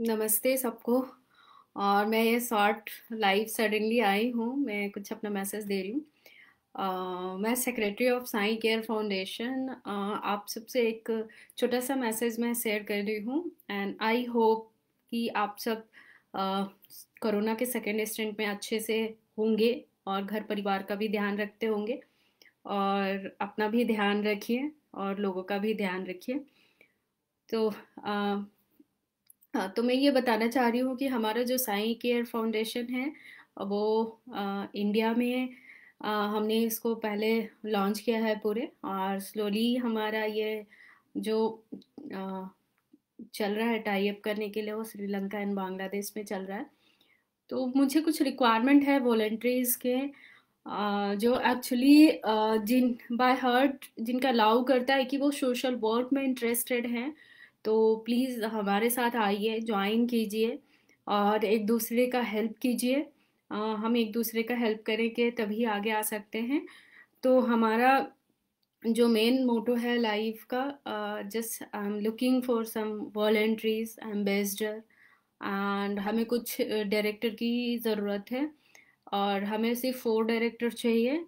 नमस्ते सबको और मैं ये शॉर्ट लाइव सडनली आई हूँ मैं कुछ अपना मैसेज दे रही हूँ मैं secretary of Sai care foundation आप सबसे एक छोटा सा मैसेज मैं शेयर कर रही हूँ एंड आई होप कि आप सब कोरोना के सेकेंड स्टेंट में अच्छे से होंगे और घर परिवार का भी ध्यान रखते होंगे और अपना भी ध्यान रखिए और लोगों का भी ध्यान रखिए तो uh, हाँ तो मैं ये बताना चाह रही हूँ कि हमारा जो साई केयर फाउंडेशन है वो आ, इंडिया में आ, हमने इसको पहले लॉन्च किया है पूरे और स्लोली हमारा ये जो आ, चल रहा है टाई अप करने के लिए वो श्रीलंका एंड बांग्लादेश में चल रहा है तो मुझे कुछ रिक्वायरमेंट है वॉल्ट्रीज के जो एक्चुअली जिन बाय हर्ट जिनका अलाउ करता है कि वो सोशल वर्क में इंटरेस्टेड हैं तो प्लीज़ हमारे साथ आइए ज्वाइन कीजिए और एक दूसरे का हेल्प कीजिए हम एक दूसरे का हेल्प करें कि तभी आगे आ सकते हैं तो हमारा जो मेन मोटो है लाइफ का just I am looking for some volunteers ambassador and हमें कुछ डायरेक्टर की ज़रूरत है और हमें सिर्फ फोर डायरेक्टर चाहिए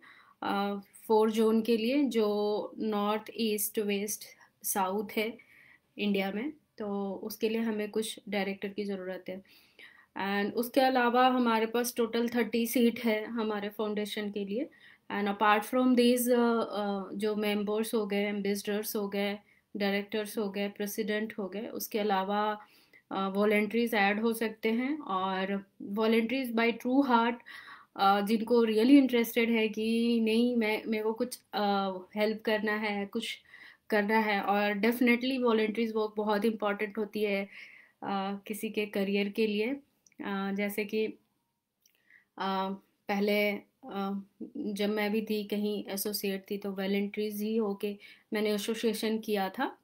फोर जोन के लिए जो नॉर्थ ईस्ट वेस्ट साउथ है इंडिया में तो उसके लिए हमें कुछ डायरेक्टर की ज़रूरत है एंड उसके अलावा हमारे पास टोटल थर्टी सीट है हमारे फाउंडेशन के लिए एंड अपार्ट फ्रॉम दीज जो मेंबर्स हो गए एम्बेसडर्स हो गए डायरेक्टर्स हो गए प्रेसिडेंट हो गए उसके अलावा वॉल्ट्रीज uh, ऐड हो सकते हैं और वॉल्ट्रीज बाय ट्रू हार्ट जिनको रियली इंटरेस्टेड है कि नहीं मैं मेरे को कुछ हेल्प uh, करना है कुछ करना है और डेफिनेटली वॉल्ट्रीज वर्क बहुत इम्पॉर्टेंट होती है आ, किसी के करियर के लिए आ, जैसे कि आ, पहले आ, जब मैं भी थी कहीं एसोसिएट थी तो वॉल्ट्रीज ही होके मैंने एसोसिएशन किया था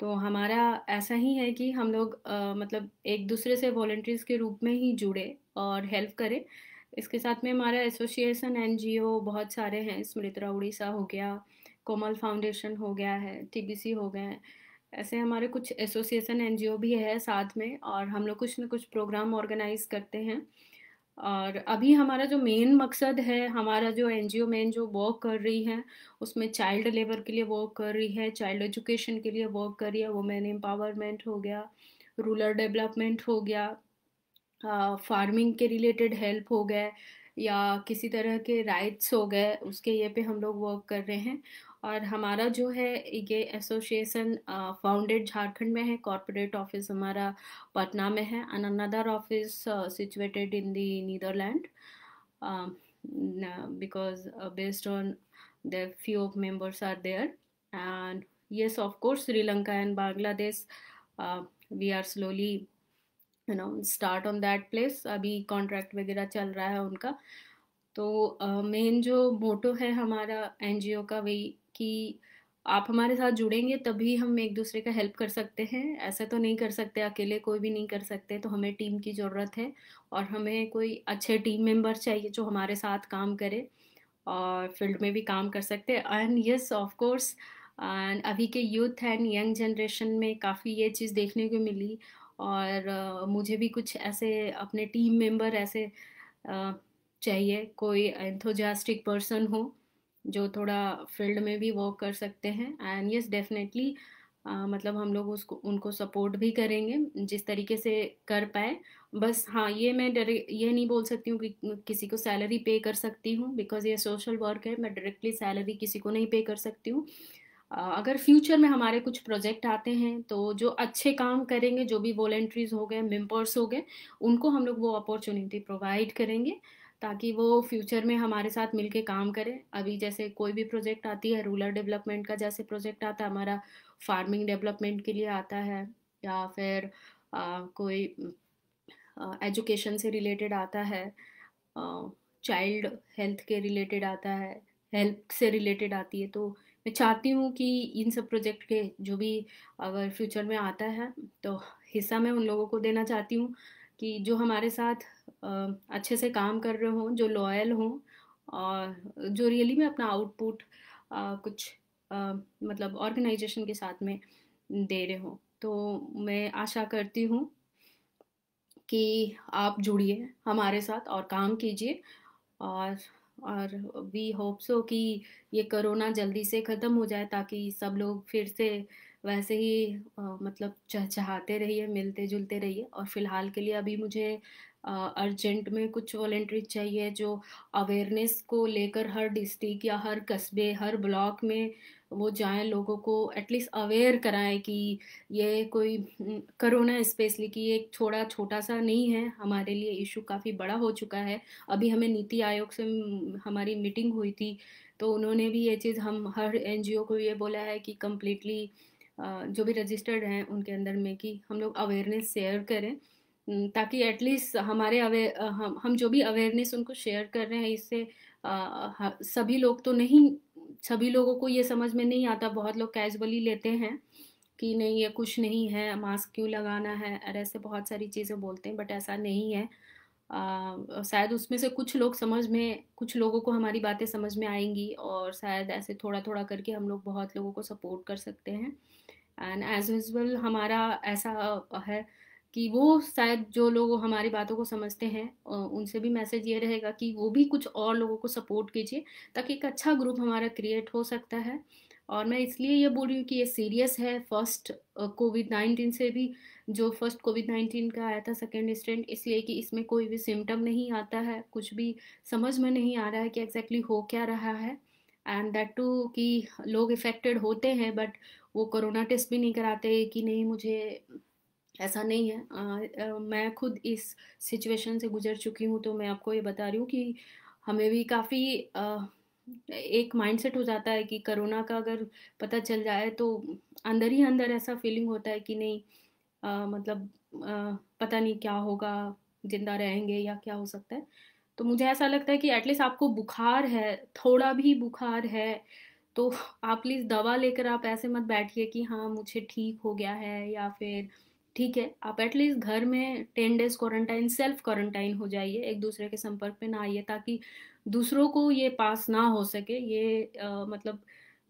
तो हमारा ऐसा ही है कि हम लोग आ, मतलब एक दूसरे से वॉल्ट्रीज के रूप में ही जुड़े और हेल्प करें इसके साथ में हमारा एसोसिएशन एनजीओ बहुत सारे हैं स्मृतरा उड़ीसा हो गया कोमल फाउंडेशन हो गया है टीबीसी हो गए हैं ऐसे हमारे कुछ एसोसिएशन एनजीओ भी है साथ में और हम लोग कुछ न कुछ प्रोग्राम ऑर्गेनाइज करते हैं और अभी हमारा जो मेन मकसद है हमारा जो एन ओ मेन जो वर्क कर रही है उसमें चाइल्ड लेबर के लिए वर्क कर रही है चाइल्ड एजुकेशन के लिए वर्क कर रही है वुमेन एम्पावरमेंट हो गया रूरल डेवलपमेंट हो गया फार्मिंग के रिलेटेड हेल्प हो गए या किसी तरह के राइट्स हो गए उसके ये पे हम लोग वर्क कर रहे हैं और हमारा जो है ये एसोसिएशन फाउंडेड झारखंड में है कॉरपोरेट ऑफिस हमारा पटना में है and another office situated in the Netherland because based on the few of members are there and yes of Sri Lanka and Bangladesh we are slowly you know start on know place अभी contract वगैरह चल रहा है उनका तो मेन uh, जो मोटो है हमारा एनजीओ का वही कि आप हमारे साथ जुड़ेंगे तभी हम एक दूसरे का हेल्प कर सकते हैं ऐसा तो नहीं कर सकते अकेले कोई भी नहीं कर सकते तो हमें टीम की ज़रूरत है और हमें कोई अच्छे टीम मेंबर चाहिए जो हमारे साथ काम करे और फील्ड में भी काम कर सकते हैं and yes of course and अभी के यूथ एंड यंग जनरेशन में काफ़ी ये चीज़ देखने को मिली और uh, मुझे भी कुछ ऐसे अपने टीम मेंबर ऐसे uh, चाहिए कोई एंथोजास्टिक पर्सन हो जो थोड़ा फील्ड में भी वर्क कर सकते हैं एंड यस डेफिनेटली मतलब हम लोग उसको उनको सपोर्ट भी करेंगे जिस तरीके से कर पाए बस हाँ ये मैं डरे ये नहीं बोल सकती हूँ कि किसी को सैलरी पे कर सकती हूँ बिकॉज ये सोशल वर्क है मैं डायरेक्टली सैलरी किसी को नहीं पे कर सकती हूँ अगर फ्यूचर में हमारे कुछ प्रोजेक्ट आते हैं तो जो अच्छे काम करेंगे जो भी वॉलेंट्रीज हो गए मेम्बर्स हो गए उनको हम लोग वो अपॉर्चुनिटी प्रोवाइड करेंगे ताकि वो फ्यूचर में हमारे साथ मिलके काम करें अभी जैसे कोई भी प्रोजेक्ट आती है रूरल डेवलपमेंट का जैसे प्रोजेक्ट आता है हमारा फार्मिंग डेवलपमेंट के लिए आता है या फिर आ, कोई एजुकेशन से रिलेटेड आता है चाइल्ड हेल्थ के रिलेटेड आता है हेल्थ से रिलेटेड आती है तो मैं चाहती हूँ कि इन सब प्रोजेक्ट के जो भी अगर फ्यूचर में आता है तो हिस्सा मैं उन लोगों को देना चाहती हूँ कि जो हमारे साथ अच्छे से काम कर रहे हों जो लॉयल हों और जो रियली में अपना आउटपुट कुछ मतलब ऑर्गेनाइजेशन के साथ में दे रहे हों तो मैं आशा करती हूँ कि आप जुड़िए हमारे साथ और काम कीजिए और और वी होप सो कि ये कोरोना जल्दी से ख़त्म हो जाए ताकि सब लोग फिर से वैसे ही आ, मतलब चहचहाते रहिए मिलते जुलते रहिए और फ़िलहाल के लिए अभी मुझे अर्जेंट में कुछ वॉल्ट्री चाहिए जो अवेयरनेस को लेकर हर डिस्ट्रिक्ट या हर कस्बे हर ब्लॉक में वो जाएं लोगों को एटलीस्ट अवेयर कराएं कि ये कोई करोना स्पेशली कि ये एक थोड़ा छोटा सा नहीं है हमारे लिए इशू काफ़ी बड़ा हो चुका है अभी हमें नीति आयोग से हमारी मीटिंग हुई थी तो उन्होंने भी ये चीज़ हम हर एनजीओ को ये बोला है कि कम्प्लीटली जो भी रजिस्टर्ड हैं उनके अंदर में कि हम लोग अवेयरनेस शेयर करें ताकि एटलीस्ट हमारे अवेयर हम हम जो भी अवेयरनेस उनको शेयर कर रहे हैं इससे सभी लोग तो नहीं सभी लोगों को ये समझ में नहीं आता बहुत लोग कैजुअली लेते हैं कि नहीं ये कुछ नहीं है मास्क क्यों लगाना है और ऐसे बहुत सारी चीज़ें बोलते हैं बट ऐसा नहीं है आ, शायद उसमें से कुछ लोग समझ में कुछ लोगों को हमारी बातें समझ में आएंगी और शायद ऐसे थोड़ा थोड़ा करके हम लोग बहुत लोगों को सपोर्ट कर सकते हैं एंड एज यूजल हमारा ऐसा है कि वो शायद जो लोग हमारी बातों को समझते हैं उनसे भी मैसेज ये रहेगा कि वो भी कुछ और लोगों को सपोर्ट कीजिए ताकि एक अच्छा ग्रुप हमारा क्रिएट हो सकता है और मैं इसलिए ये बोल रही हूँ कि ये सीरियस है फर्स्ट कोविड नाइन्टीन से भी जो फर्स्ट कोविड नाइन्टीन का आया था सेकेंड स्टेंट इसलिए कि इसमें कोई भी सिम्टम नहीं आता है कुछ भी समझ में नहीं आ रहा है कि एग्जैक्टली exactly हो क्या रहा है एंड दैट टू कि लोग इफ़ेक्टेड होते हैं बट वो कोरोना टेस्ट भी नहीं कराते कि नहीं मुझे ऐसा नहीं है आ, आ, मैं खुद इस सिचुएशन से गुजर चुकी हूँ तो मैं आपको ये बता रही हूँ कि हमें भी काफ़ी एक माइंडसेट हो जाता है कि कोरोना का अगर पता चल जाए तो अंदर ही अंदर ऐसा फीलिंग होता है कि नहीं आ, मतलब आ, पता नहीं क्या होगा ज़िंदा रहेंगे या क्या हो सकता है तो मुझे ऐसा लगता है कि एटलीस्ट आपको बुखार है थोड़ा भी बुखार है तो आप प्लीज़ दवा लेकर आप ऐसे मत बैठिए कि हाँ मुझे ठीक हो गया है या फिर ठीक है आप एटलीस्ट घर में ten days quarantine self quarantine हो जाइए एक दूसरे के संपर्क में ना आइए ताकि दूसरों को ये पास ना हो सके ये आ, मतलब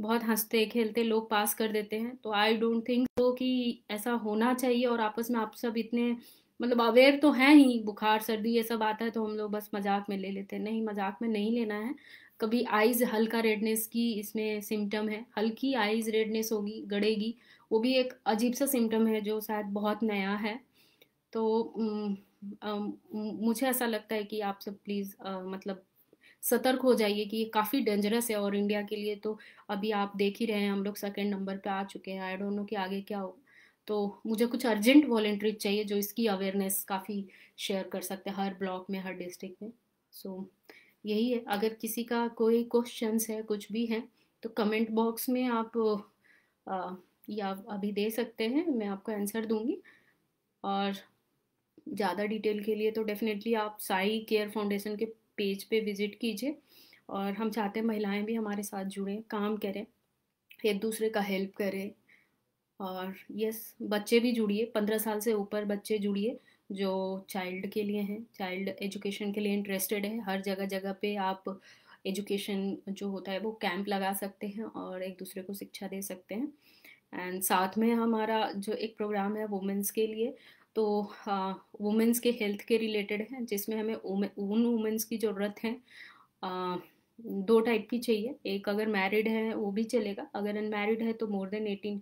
बहुत हंसते खेलते लोग पास कर देते हैं तो आई डोंट थिंक सो कि ऐसा होना चाहिए और आपस में आप सब इतने मतलब अवेयर तो हैं ही बुखार सर्दी ये सब आता है तो हम लोग बस मजाक में ले लेते हैं नहीं मजाक में नहीं लेना है कभी आइज़ हल्का रेडनेस की इसमें सिम्टम है हल्की आइज़ रेडनेस होगी गड़ेगी वो भी एक अजीब सा सिम्टम है जो शायद बहुत नया है तो मुझे ऐसा लगता है कि आप सब प्लीज़ मतलब सतर्क हो जाइए कि ये काफ़ी डेंजरस है और इंडिया के लिए तो अभी आप देख ही रहे हैं हम लोग सेकेंड नंबर पे आ चुके हैं आई डोंट नो कि आगे क्या हो तो मुझे कुछ अर्जेंट वॉल्ट्री चाहिए जो इसकी अवेयरनेस काफ़ी शेयर कर सकते हैं हर ब्लॉक में हर डिस्ट्रिक्ट में सो so, यही है अगर किसी का कोई क्वेश्चन है कुछ भी है तो कमेंट बॉक्स में आप या अभी दे सकते हैं मैं आपको आंसर दूंगी और ज़्यादा डिटेल के लिए तो डेफिनेटली आप साई केयर फाउंडेशन के पेज पे विज़िट कीजिए और हम चाहते हैं महिलाएं भी हमारे साथ जुड़ें काम करें एक दूसरे का हेल्प करें और यस बच्चे भी जुड़िए पंद्रह साल से ऊपर बच्चे जुड़िए जो चाइल्ड के लिए हैं चाइल्ड एजुकेशन के लिए इंटरेस्टेड है हर जगह जगह पे आप एजुकेशन जो होता है वो कैंप लगा सकते हैं और एक दूसरे को शिक्षा दे सकते हैं एंड साथ में हमारा जो एक प्रोग्राम है वुमेंस के लिए तो वुमेंस हाँ, के हेल्थ के रिलेटेड है जिसमें हमें उन वुमेंस की ज़रूरत है आ, दो टाइप की चाहिए एक अगर मैरिड है वो भी चलेगा अगर अनमैरिड है तो मोर देन एटीन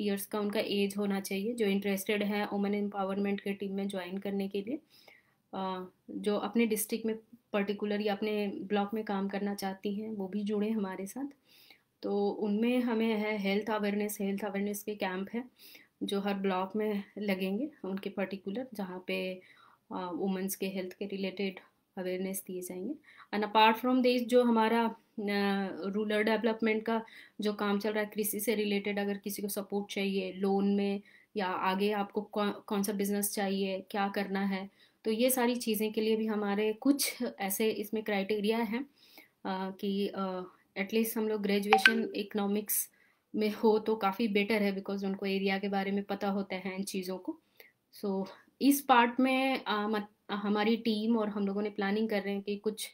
ईयर्स का उनका एज होना चाहिए जो इंटरेस्टेड है वुमेन एम्पावरमेंट के टीम में ज्वाइन करने के लिए जो अपने डिस्ट्रिक्ट में पर्टिकुलर या अपने ब्लॉक में काम करना चाहती हैं वो भी जुड़े हमारे साथ तो उनमें हमें है हेल्थ अवेयरनेस हेल्थ अवेयरनेस के कैंप है जो हर ब्लॉक में लगेंगे उनके पर्टिकुलर जहाँ पे वुमेंस के हेल्थ के रिलेटेड अवेयरनेस दिए जाएंगे एंड अपार्ट फ्रॉम दिस जो हमारा रूरल डेवलपमेंट का जो काम चल रहा है कृषि से रिलेटेड अगर किसी को सपोर्ट चाहिए लोन में या आगे आपको कौन कौन सा बिजनेस चाहिए क्या करना है तो ये सारी चीज़ें के लिए भी हमारे कुछ ऐसे इसमें क्राइटेरिया हैं कि एटलीस्ट हम लोग ग्रेजुएशन इकनॉमिक्स में हो तो काफ़ी बेटर है बिकॉज उनको एरिया के बारे में पता होता है इन चीज़ों को सो so, इस पार्ट में आ, मत हमारी टीम और हम लोगों ने प्लानिंग कर रहे हैं कि कुछ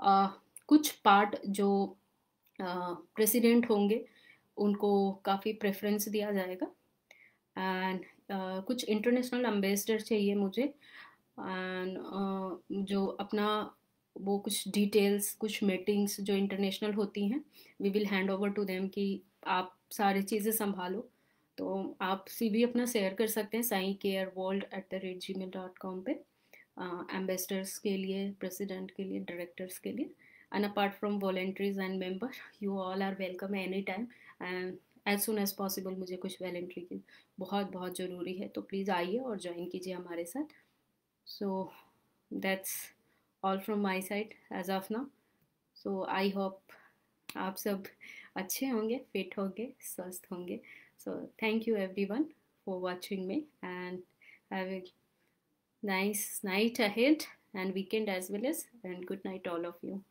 आ, कुछ पार्ट जो प्रेसिडेंट होंगे उनको काफ़ी प्रेफरेंस दिया जाएगा एंड कुछ इंटरनेशनल एम्बेसडर चाहिए मुझे एंड जो अपना वो कुछ डिटेल्स कुछ मीटिंग्स जो इंटरनेशनल होती हैं we will hand over to them कि आप सारी चीज़ें संभालो तो आप सी भी अपना शेयर कर सकते हैं Sai care world at the rate gmail dot com पर एम्बेसडर्स के लिए प्रेसिडेंट के लिए डायरेक्टर्स के लिए and apart from volunteers and member you all are welcome any time and as soon as possible मुझे कुछ वॉलेंट्री की बहुत बहुत ज़रूरी है तो प्लीज़ आइए और ज्वाइन कीजिए हमारे साथ so that's all from my side as of now so I hope आप सब अच्छे होंगे फिट होंगे स्वस्थ होंगे so thank you everyone for watching me and will nice night ahead and weekend as well as and good night all of you